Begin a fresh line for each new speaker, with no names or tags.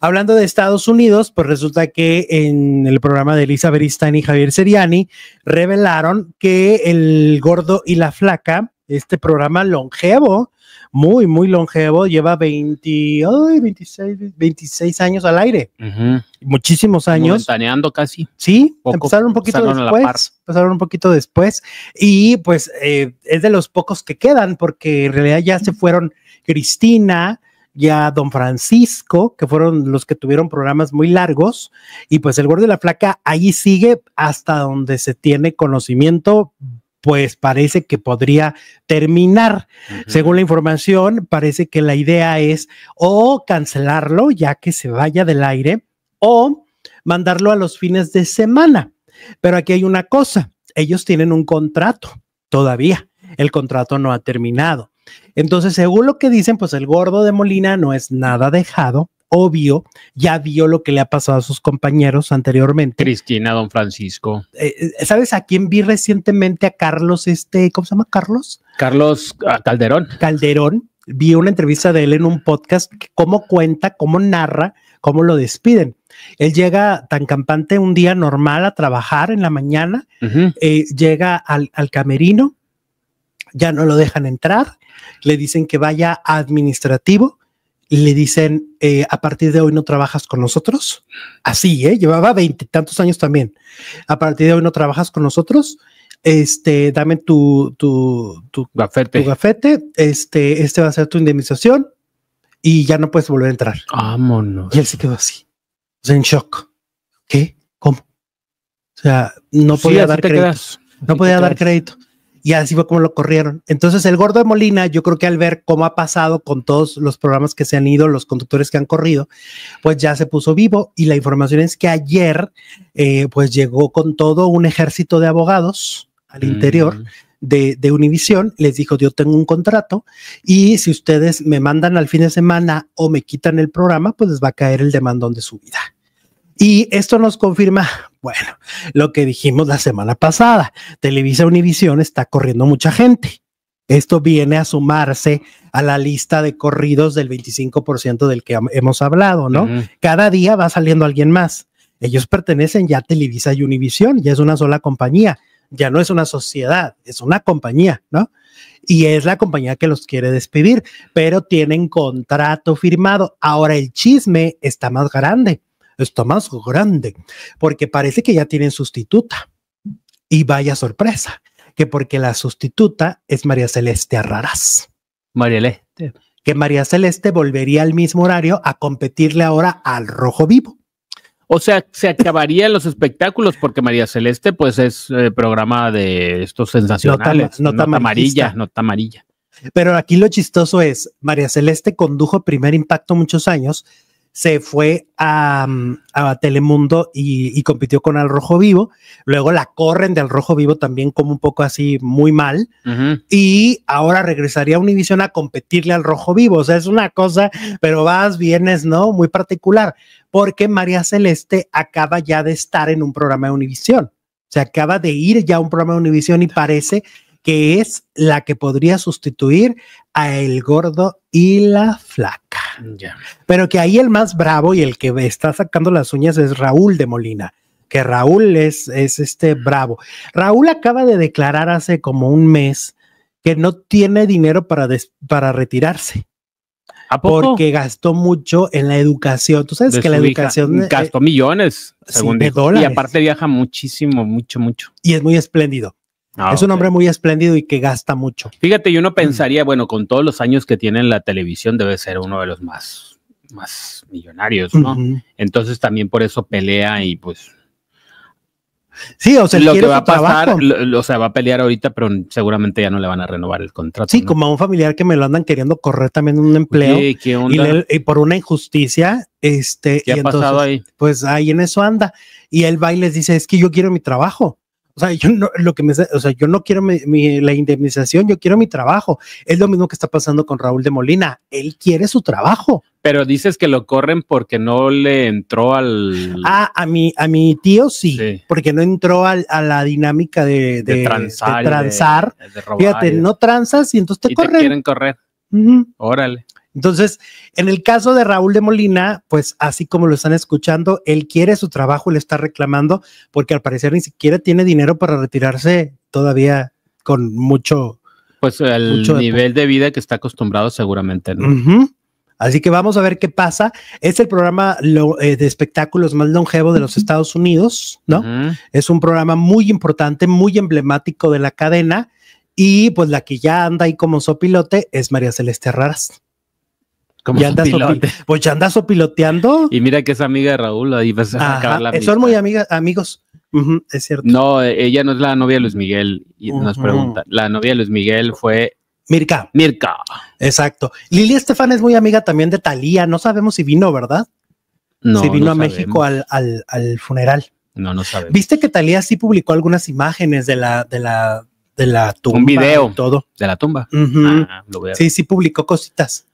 Hablando de Estados Unidos, pues resulta que en el programa de Elizabeth Stein y Javier Seriani revelaron que El Gordo y la Flaca, este programa longevo, muy, muy longevo, lleva 26, años al aire,
muchísimos años. saneando casi. Sí, empezaron un poquito después,
empezaron un poquito después, y pues eh, es de los pocos que quedan, porque en realidad ya se fueron Cristina, y Don Francisco, que fueron los que tuvieron programas muy largos. Y pues el gordo de la flaca ahí sigue hasta donde se tiene conocimiento pues parece que podría terminar. Según la información, parece que la idea es o cancelarlo ya que se vaya del aire o mandarlo a los fines de semana. Pero aquí hay una cosa, ellos tienen un contrato todavía, el contrato no ha terminado. Entonces, según lo que dicen, pues el gordo de Molina no es nada dejado, obvio, ya vio lo que le ha pasado a sus compañeros anteriormente. Cristina, don Francisco. Eh, eh, ¿Sabes a quién vi recientemente? A Carlos, este, ¿cómo se llama Carlos? Carlos Calderón. Calderón. Vi una entrevista de él en un podcast, que cómo cuenta, cómo narra, cómo lo despiden. Él llega tan campante un día normal a trabajar en la mañana, eh, llega al camerino, ya no lo dejan entrar, le dicen que vaya a administrativo, le dicen, eh, a partir de hoy no trabajas con nosotros. Así, ¿eh? Llevaba tantos años también. A partir de hoy no trabajas con nosotros. Este, dame tu, tu, tu gafete. Este, este va a ser tu indemnización y ya no puedes volver a entrar. Vámonos. Y él se quedó así, en shock. ¿Qué? ¿Cómo? O sea, no podía dar crédito. No podía dar crédito y así fue como lo corrieron. Entonces el gordo de Molina, yo creo que al ver cómo ha pasado con todos los programas que se han ido, los conductores que han corrido, pues ya se puso vivo y la información es que ayer eh, pues llegó con todo un ejército de abogados al mm. interior de, de Univisión, les dijo, yo tengo un contrato y si ustedes me mandan al fin de semana o me quitan el programa, pues les va a caer el demandón de su vida. Y esto nos confirma bueno, lo que dijimos la semana pasada, Televisa Univisión está corriendo mucha gente. Esto viene a sumarse a la lista de corridos del 25% del que hemos hablado, ¿no? Cada día va saliendo alguien más. Ellos pertenecen ya a Televisa y Univisión, ya es una sola compañía, ya no es una sociedad, es una compañía, ¿no? Y es la compañía que los quiere despedir, pero tienen contrato firmado. Ahora el chisme está más grande está más grande, porque parece que ya tienen sustituta. Y vaya sorpresa, que porque la sustituta es María Celeste Arrarás...
María Celeste.
Que María Celeste volvería al mismo horario a competirle ahora al Rojo Vivo.
O sea, se acabarían los espectáculos porque María Celeste, pues, es programada eh, programa de estos sensacionales. nota amarilla, nota amarilla.
Pero aquí lo chistoso es, María Celeste condujo Primer Impacto muchos años, se fue a, mm, Telemundo y, compitió con Al Rojo Vivo. Luego la corren del Rojo Vivo también como un poco así muy mal. Y ahora regresaría a Univision a competirle al Rojo Vivo. O sea, es una cosa, pero vas, vienes, ¿no? Muy particular. Porque María Celeste acaba ya de estar en un programa de Univision. se acaba de ir ya a un programa de Univision y parece que es la que podría sustituir a El Gordo y la Flaca. Pero que ahí el más bravo y el que está sacando las uñas es Raúl de Molina, que Raúl es, es este bravo. Raúl acaba de declarar hace como un mes que no tiene dinero para, para retirarse. Porque gastó mucho en la educación. Tú sabes que la educación. Gastó millones, de dólares. Y aparte viaja muchísimo, mucho, mucho. Y es muy espléndido. Ah, es un hombre muy espléndido y que gasta mucho.
Fíjate, yo no mm. pensaría, bueno, con todos los años que tiene en la televisión, debe ser uno de los más, más millonarios, ¿no? Entonces también por eso pelea y pues.
Sí, o sea, lo que va a pasar,
o sea, va a pelear ahorita, pero seguramente ya no le van a renovar el contrato.
Sí, como a un familiar que me lo andan queriendo correr también un empleo Y, por una injusticia, este, ¿Qué ha pasado ahí? pues ahí en eso anda. Y él va y les dice, es que yo quiero mi trabajo o sea, yo no, lo que me, o sea, yo no quiero mi, la indemnización, yo quiero mi trabajo. Es lo mismo que está pasando con Raúl de Molina. Él quiere su trabajo.
Pero dices que lo corren porque no le entró al. Ah,
a mi, a mi tío sí, porque no entró a la dinámica de, de, transar. De Fíjate, no transas y entonces te y corren. Te quieren correr. Órale. Entonces, en el caso de Raúl de Molina, pues así como lo están escuchando, él quiere su trabajo, le está reclamando, porque al parecer ni siquiera tiene dinero para retirarse todavía con mucho.
Pues el nivel de vida que está acostumbrado seguramente, ¿no?
Así que vamos a ver qué pasa. Es el programa eh, de espectáculos más longevo de los Estados Unidos, ¿no? Es un programa muy importante, muy emblemático de la cadena. Y pues la que ya anda ahí como sopilote es María Celeste Raras. Como pues ya andas piloteando. Y
mira que es amiga de Raúl, ahí vas a sacar la eh, Son muy
amigas, amigos. es cierto.
No, eh, ella no es la novia de Luis Miguel, y nos pregunta. La novia de Luis Miguel fue Mirka. Mirka.
Exacto. Lili Estefan es muy amiga también de Talía. No sabemos si vino, ¿verdad? No. Si vino a México al, funeral.
No, no sabemos.
Viste que Talía sí publicó algunas imágenes de la, de la, la tumba. Un video. todo. De la tumba. Ah, sí, sí publicó cositas.